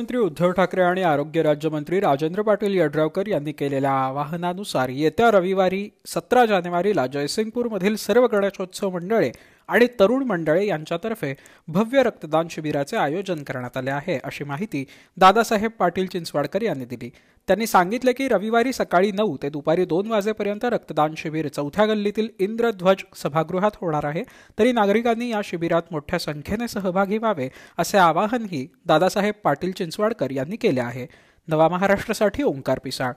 मुख्यमंत्री उद्धव ठाकरे आणि आरोग्य राज्यमंत्री राजेंद्र पाटील यड्रावकर यांनी केलेल्या आवाहनानुसार येत्या रविवारी सतरा जानेवारीला जयसिंगपूरमधील सर्व गणेशोत्सव मंडळे आणि तरुण मंडळे यांच्यातर्फे भव्य रक्तदान शिबिराचे आयोजन करण्यात आले आहे अशी माहिती दादासाहेब पाटील चिंचवाडकर यांनी दिली त्यांनी सांगितले की रविवारी सकाळी नऊ ते दुपारी दोन वाजेपर्यंत रक्तदान शिबिर चौथ्या गल्लीतील इंद्रध्वज सभागृहात होणार आहे तरी नागरिकांनी या शिबिरात मोठ्या संख्येने सहभागी व्हावे असे आवाहनही दादासाहेब पाटील चिंचवाडकर यांनी केले आहे नवा महाराष्ट्रासाठी ओंकार पिसाळ